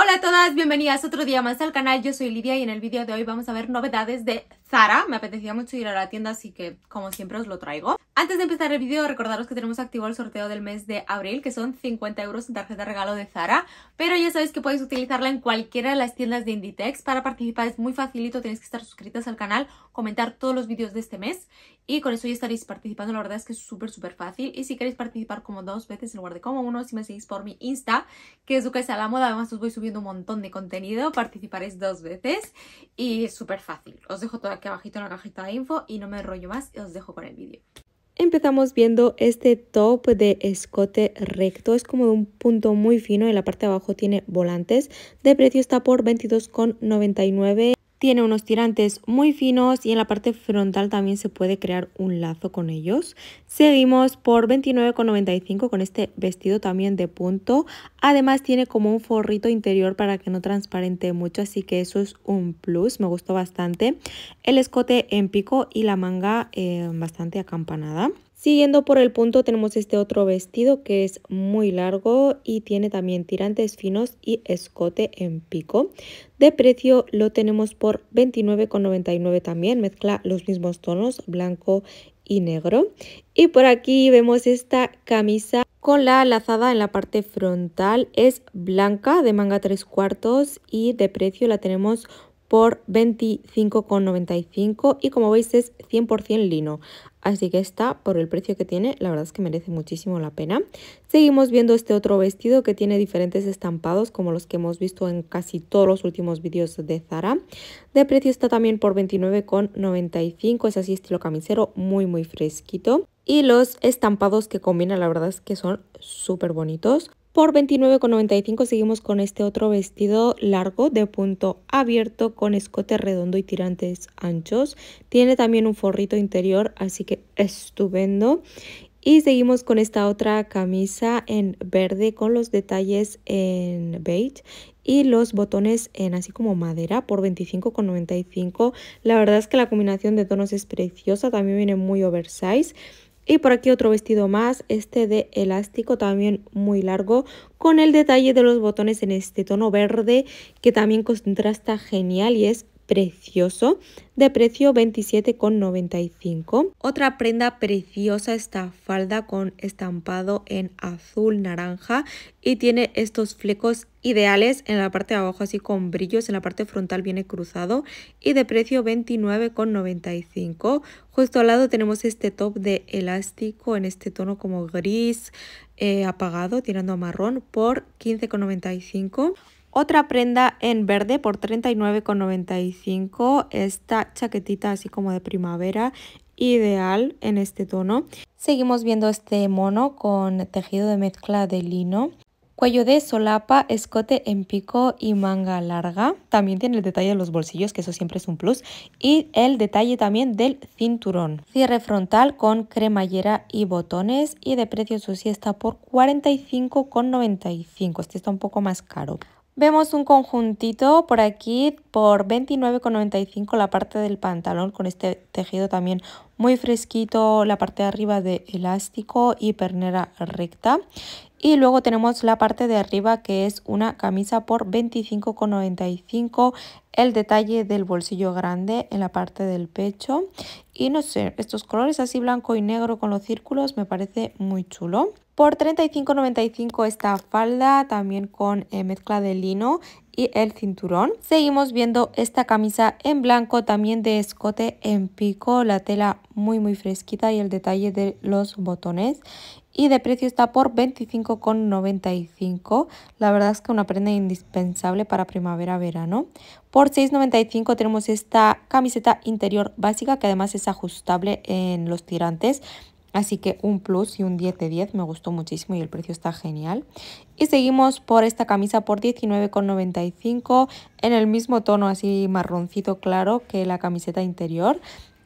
Hola a todas, bienvenidas otro día más al canal, yo soy Lidia y en el vídeo de hoy vamos a ver novedades de Zara Me apetecía mucho ir a la tienda así que como siempre os lo traigo antes de empezar el vídeo, recordaros que tenemos activo el sorteo del mes de abril, que son 50 euros en tarjeta de regalo de Zara, pero ya sabéis que podéis utilizarla en cualquiera de las tiendas de Inditex. Para participar es muy facilito, tenéis que estar suscritas al canal, comentar todos los vídeos de este mes y con eso ya estaréis participando. La verdad es que es súper, súper fácil. Y si queréis participar como dos veces en lugar de como uno, si me seguís por mi Insta, que es Duques a la Moda, además os voy subiendo un montón de contenido, participaréis dos veces y es súper fácil. Os dejo todo aquí abajito en la cajita de info y no me enrollo más y os dejo con el vídeo. Empezamos viendo este top de escote recto, es como de un punto muy fino y la parte de abajo tiene volantes. De precio está por 22,99 tiene unos tirantes muy finos y en la parte frontal también se puede crear un lazo con ellos. Seguimos por 29,95 con este vestido también de punto. Además tiene como un forrito interior para que no transparente mucho, así que eso es un plus, me gustó bastante. El escote en pico y la manga eh, bastante acampanada. Siguiendo por el punto tenemos este otro vestido que es muy largo y tiene también tirantes finos y escote en pico. De precio lo tenemos por 29,99 también, mezcla los mismos tonos, blanco y negro. Y por aquí vemos esta camisa con la lazada en la parte frontal. Es blanca de manga tres cuartos y de precio la tenemos por 25,95 y como veis es 100% lino. Así que está por el precio que tiene, la verdad es que merece muchísimo la pena. Seguimos viendo este otro vestido que tiene diferentes estampados como los que hemos visto en casi todos los últimos vídeos de Zara. De precio está también por 29,95, es así estilo camisero, muy muy fresquito. Y los estampados que combina la verdad es que son súper bonitos. Por $29,95 seguimos con este otro vestido largo de punto abierto con escote redondo y tirantes anchos. Tiene también un forrito interior, así que estupendo. Y seguimos con esta otra camisa en verde con los detalles en beige y los botones en así como madera por 25,95. La verdad es que la combinación de tonos es preciosa, también viene muy oversize. Y por aquí otro vestido más, este de elástico también muy largo, con el detalle de los botones en este tono verde que también contrasta genial y es precioso de precio 27,95. Otra prenda preciosa esta falda con estampado en azul naranja y tiene estos flecos ideales en la parte de abajo así con brillos, en la parte frontal viene cruzado y de precio 29,95. Justo al lado tenemos este top de elástico en este tono como gris eh, apagado tirando a marrón por 15,95. Otra prenda en verde por $39,95. Esta chaquetita así como de primavera ideal en este tono. Seguimos viendo este mono con tejido de mezcla de lino. Cuello de solapa, escote en pico y manga larga. También tiene el detalle de los bolsillos, que eso siempre es un plus. Y el detalle también del cinturón. Cierre frontal con cremallera y botones. Y de precio su siesta está por $45,95. Este está un poco más caro. Vemos un conjuntito por aquí por 29,95 la parte del pantalón con este tejido también muy fresquito, la parte de arriba de elástico y pernera recta. Y luego tenemos la parte de arriba que es una camisa por 25,95. El detalle del bolsillo grande en la parte del pecho. Y no sé, estos colores así blanco y negro con los círculos me parece muy chulo. Por 35,95 esta falda, también con eh, mezcla de lino y el cinturón. Seguimos viendo esta camisa en blanco, también de escote en pico, la tela muy muy fresquita y el detalle de los botones y de precio está por 25,95. La verdad es que una prenda indispensable para primavera-verano. Por 6,95 tenemos esta camiseta interior básica que además es ajustable en los tirantes. Así que un plus y un 10 de 10, me gustó muchísimo y el precio está genial. Y seguimos por esta camisa por 19,95 en el mismo tono así marroncito claro que la camiseta interior.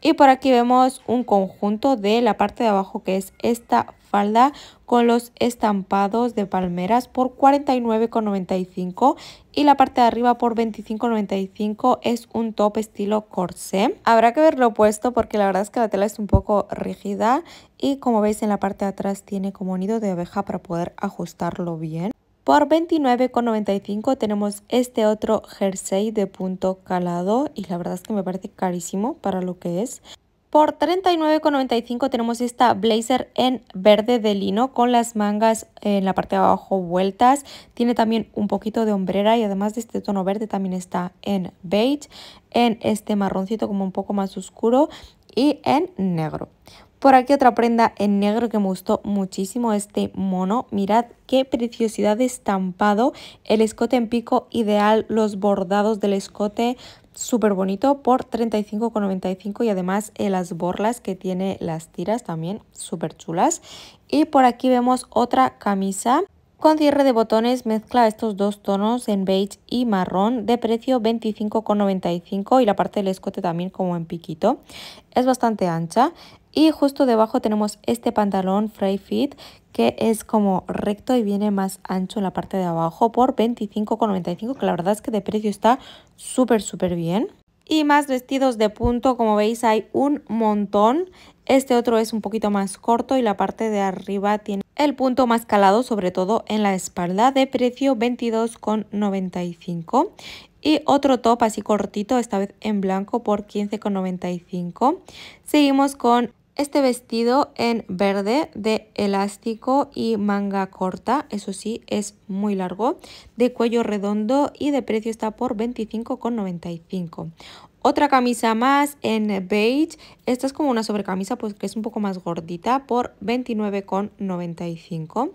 Y por aquí vemos un conjunto de la parte de abajo que es esta falda con los estampados de palmeras por 49,95 y la parte de arriba por 25,95 es un top estilo corsé. Habrá que verlo puesto porque la verdad es que la tela es un poco rígida y como veis en la parte de atrás tiene como nido de abeja para poder ajustarlo bien. Por $29,95 tenemos este otro jersey de punto calado y la verdad es que me parece carísimo para lo que es. Por $39,95 tenemos esta blazer en verde de lino con las mangas en la parte de abajo vueltas. Tiene también un poquito de hombrera y además de este tono verde también está en beige, en este marroncito como un poco más oscuro y en negro. Por aquí otra prenda en negro que me gustó muchísimo, este mono. Mirad qué preciosidad de estampado. El escote en pico ideal, los bordados del escote súper bonito por 35,95 y además eh, las borlas que tiene las tiras también súper chulas. Y por aquí vemos otra camisa con cierre de botones mezcla estos dos tonos en beige y marrón de precio 25,95 y la parte del escote también como en piquito. Es bastante ancha. Y justo debajo tenemos este pantalón Fray Fit que es como recto y viene más ancho en la parte de abajo por 25,95 que la verdad es que de precio está súper súper bien. Y más vestidos de punto, como veis hay un montón. Este otro es un poquito más corto y la parte de arriba tiene el punto más calado, sobre todo en la espalda, de precio 22,95. Y otro top así cortito, esta vez en blanco por 15,95. Seguimos con este vestido en verde de elástico y manga corta, eso sí, es muy largo, de cuello redondo y de precio está por 25,95. Otra camisa más en beige, esta es como una sobrecamisa pues que es un poco más gordita por 29,95.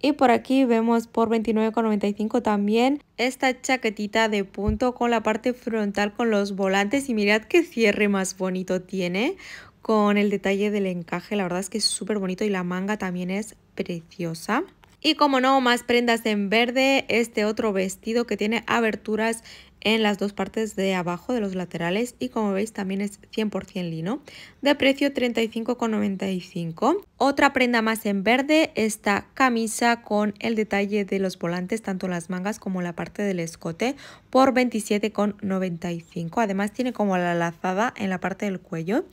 Y por aquí vemos por 29,95 también esta chaquetita de punto con la parte frontal con los volantes y mirad qué cierre más bonito tiene con el detalle del encaje. La verdad es que es súper bonito y la manga también es preciosa. Y como no, más prendas en verde, este otro vestido que tiene aberturas en las dos partes de abajo de los laterales y como veis también es 100% lino, de precio 35,95. Otra prenda más en verde, esta camisa con el detalle de los volantes, tanto las mangas como la parte del escote, por 27,95. Además tiene como la lazada en la parte del cuello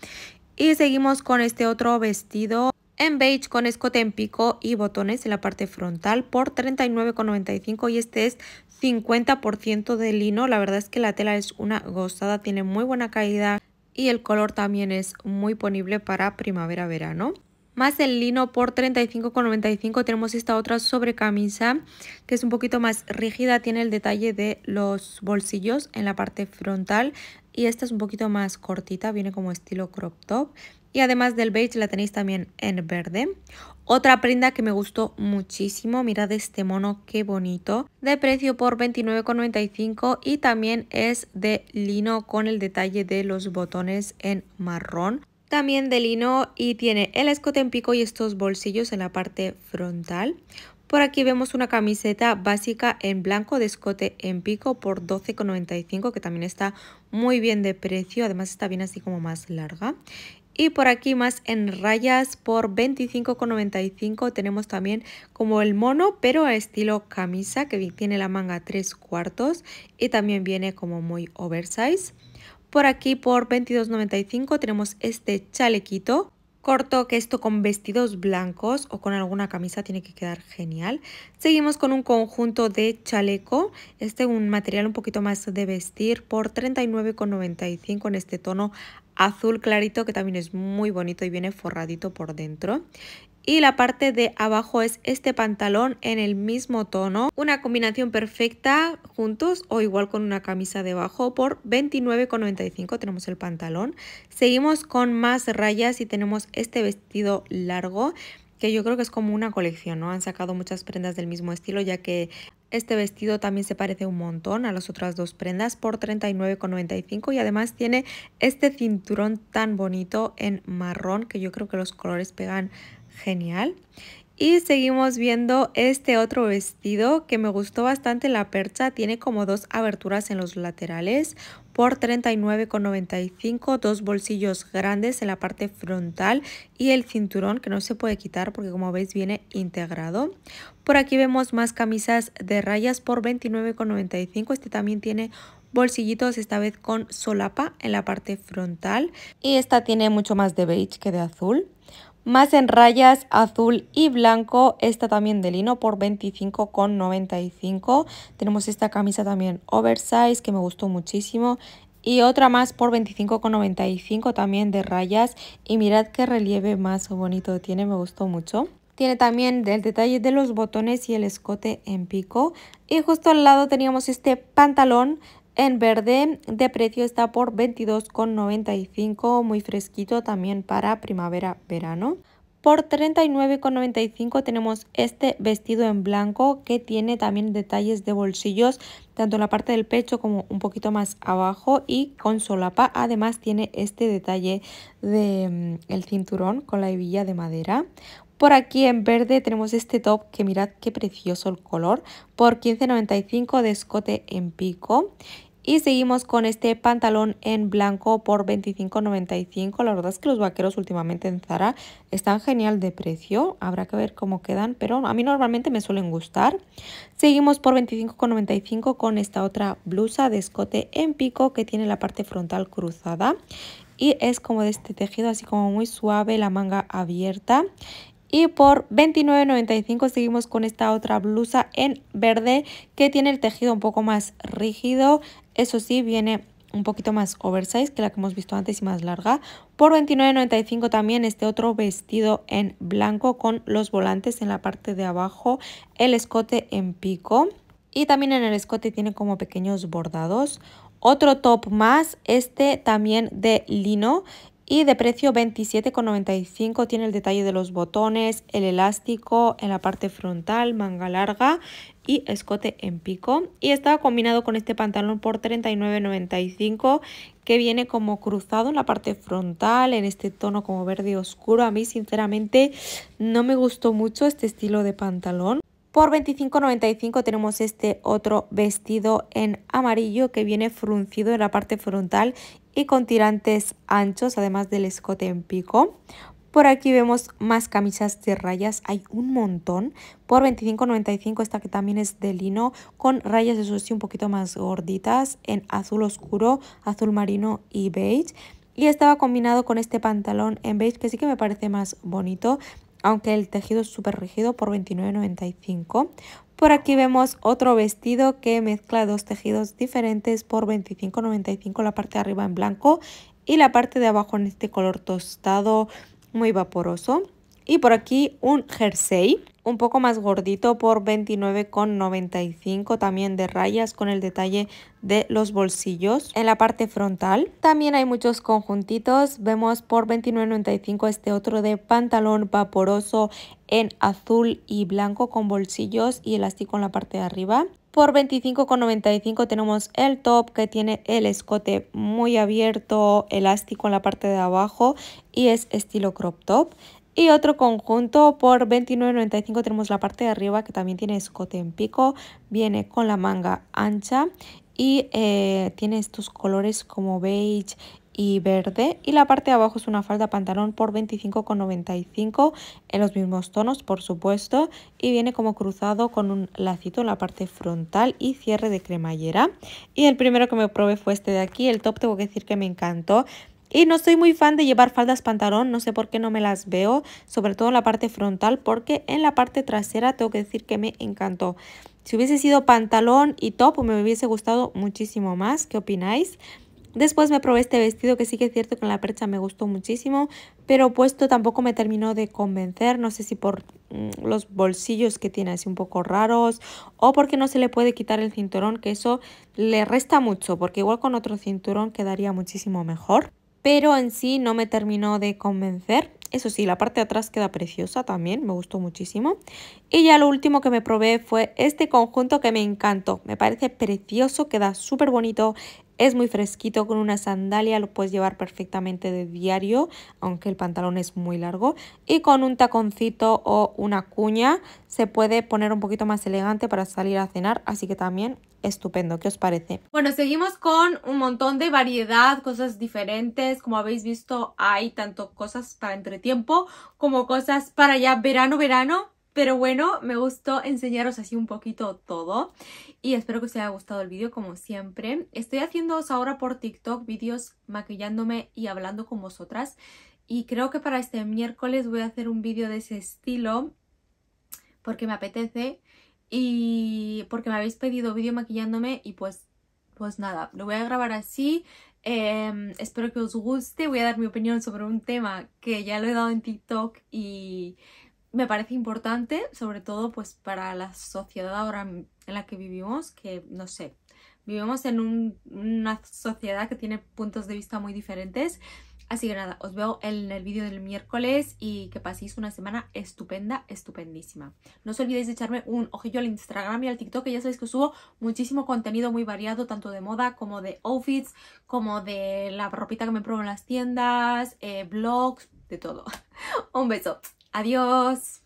y seguimos con este otro vestido en beige con escote en pico y botones en la parte frontal por 39,95 y este es 50% de lino. La verdad es que la tela es una gozada, tiene muy buena caída y el color también es muy ponible para primavera-verano. Más el lino por 35,95 tenemos esta otra sobrecamisa que es un poquito más rígida, tiene el detalle de los bolsillos en la parte frontal y esta es un poquito más cortita, viene como estilo crop top. Y además del beige la tenéis también en verde. Otra prenda que me gustó muchísimo, mirad este mono, qué bonito. De precio por 29,95 y también es de lino con el detalle de los botones en marrón. También de lino y tiene el escote en pico y estos bolsillos en la parte frontal. Por aquí vemos una camiseta básica en blanco de escote en pico por 12,95 que también está muy bien de precio, además está bien así como más larga. Y por aquí más en rayas por 25,95 tenemos también como el mono, pero a estilo camisa que tiene la manga 3 cuartos y también viene como muy oversize. Por aquí por 22,95 tenemos este chalequito corto, que esto con vestidos blancos o con alguna camisa tiene que quedar genial. Seguimos con un conjunto de chaleco, este un material un poquito más de vestir por 39,95 en este tono azul clarito que también es muy bonito y viene forradito por dentro y la parte de abajo es este pantalón en el mismo tono. Una combinación perfecta juntos o igual con una camisa debajo por 29,95 tenemos el pantalón. Seguimos con más rayas y tenemos este vestido largo que yo creo que es como una colección, ¿no? Han sacado muchas prendas del mismo estilo ya que este vestido también se parece un montón a las otras dos prendas por $39,95 y además tiene este cinturón tan bonito en marrón que yo creo que los colores pegan genial. Y seguimos viendo este otro vestido que me gustó bastante la percha. Tiene como dos aberturas en los laterales por $39,95. Dos bolsillos grandes en la parte frontal y el cinturón que no se puede quitar porque como veis viene integrado. Por aquí vemos más camisas de rayas por $29,95. Este también tiene bolsillitos esta vez con solapa en la parte frontal. Y esta tiene mucho más de beige que de azul más en rayas azul y blanco, esta también de lino por 25,95. Tenemos esta camisa también oversize que me gustó muchísimo y otra más por 25,95 también de rayas y mirad qué relieve más bonito tiene, me gustó mucho. Tiene también el detalle de los botones y el escote en pico. Y justo al lado teníamos este pantalón en verde de precio está por 22,95, muy fresquito también para primavera-verano. Por 39,95 tenemos este vestido en blanco que tiene también detalles de bolsillos tanto en la parte del pecho como un poquito más abajo y con solapa. Además tiene este detalle del de, mm, el cinturón con la hebilla de madera. Por aquí en verde tenemos este top que mirad qué precioso el color por 15.95 de escote en pico. Y seguimos con este pantalón en blanco por $25.95. La verdad es que los vaqueros últimamente en Zara están genial de precio. Habrá que ver cómo quedan, pero a mí normalmente me suelen gustar. Seguimos por $25.95 con esta otra blusa de escote en pico que tiene la parte frontal cruzada. Y es como de este tejido, así como muy suave, la manga abierta. Y por $29.95 seguimos con esta otra blusa en verde que tiene el tejido un poco más rígido. Eso sí, viene un poquito más oversize que la que hemos visto antes y más larga. Por $29.95 también este otro vestido en blanco con los volantes en la parte de abajo, el escote en pico. Y también en el escote tiene como pequeños bordados. Otro top más, este también de lino y de precio 27,95 tiene el detalle de los botones, el elástico en la parte frontal, manga larga y escote en pico y estaba combinado con este pantalón por 39,95 que viene como cruzado en la parte frontal en este tono como verde oscuro a mí sinceramente no me gustó mucho este estilo de pantalón por $25.95 tenemos este otro vestido en amarillo que viene fruncido en la parte frontal y con tirantes anchos, además del escote en pico. Por aquí vemos más camisas de rayas, hay un montón. Por $25.95 esta que también es de lino, con rayas eso sí un poquito más gorditas, en azul oscuro, azul marino y beige. Y estaba combinado con este pantalón en beige que sí que me parece más bonito, aunque el tejido es súper rígido por $29.95. Por aquí vemos otro vestido que mezcla dos tejidos diferentes por $25.95 la parte de arriba en blanco y la parte de abajo en este color tostado muy vaporoso. Y por aquí un jersey, un poco más gordito por 29,95 también de rayas con el detalle de los bolsillos en la parte frontal. También hay muchos conjuntitos, vemos por 29,95 este otro de pantalón vaporoso en azul y blanco con bolsillos y elástico en la parte de arriba. Por 25,95 tenemos el top que tiene el escote muy abierto, elástico en la parte de abajo y es estilo crop top. Y otro conjunto por $29.95 tenemos la parte de arriba que también tiene escote en pico, viene con la manga ancha y eh, tiene estos colores como beige y verde y la parte de abajo es una falda pantalón por 25,95 en los mismos tonos por supuesto y viene como cruzado con un lacito en la parte frontal y cierre de cremallera y el primero que me probé fue este de aquí el top tengo que decir que me encantó y no soy muy fan de llevar faldas pantalón, no sé por qué no me las veo, sobre todo en la parte frontal, porque en la parte trasera tengo que decir que me encantó. Si hubiese sido pantalón y top me hubiese gustado muchísimo más, ¿qué opináis? Después me probé este vestido que sí que es cierto que en la percha me gustó muchísimo, pero puesto tampoco me terminó de convencer, no sé si por mm, los bolsillos que tiene así un poco raros o porque no se le puede quitar el cinturón, que eso le resta mucho, porque igual con otro cinturón quedaría muchísimo mejor pero en sí no me terminó de convencer. Eso sí, la parte de atrás queda preciosa también, me gustó muchísimo. Y ya lo último que me probé fue este conjunto que me encantó. Me parece precioso, queda súper bonito, es muy fresquito con una sandalia, lo puedes llevar perfectamente de diario, aunque el pantalón es muy largo. Y con un taconcito o una cuña se puede poner un poquito más elegante para salir a cenar, así que también estupendo. ¿Qué os parece? Bueno, seguimos con un montón de variedad, cosas diferentes. Como habéis visto, hay tanto cosas para entretiempo como cosas para ya verano, verano. Pero bueno, me gustó enseñaros así un poquito todo y espero que os haya gustado el vídeo como siempre. Estoy haciéndoos ahora por TikTok vídeos maquillándome y hablando con vosotras y creo que para este miércoles voy a hacer un vídeo de ese estilo porque me apetece y porque me habéis pedido vídeo maquillándome y pues, pues nada, lo voy a grabar así. Em, espero que os guste, voy a dar mi opinión sobre un tema que ya lo he dado en TikTok y me parece importante, sobre todo pues para la sociedad ahora en la que vivimos, que no sé, vivimos en una sociedad que tiene puntos de vista muy diferentes. Así que nada, os veo en el vídeo del miércoles y que paséis una semana estupenda, estupendísima. No os olvidéis de echarme un ojillo al Instagram y al TikTok, que ya sabéis que subo muchísimo contenido muy variado, tanto de moda como de outfits, como de la ropita que me pruebo en las tiendas, eh, blogs, de todo. un beso. Adiós.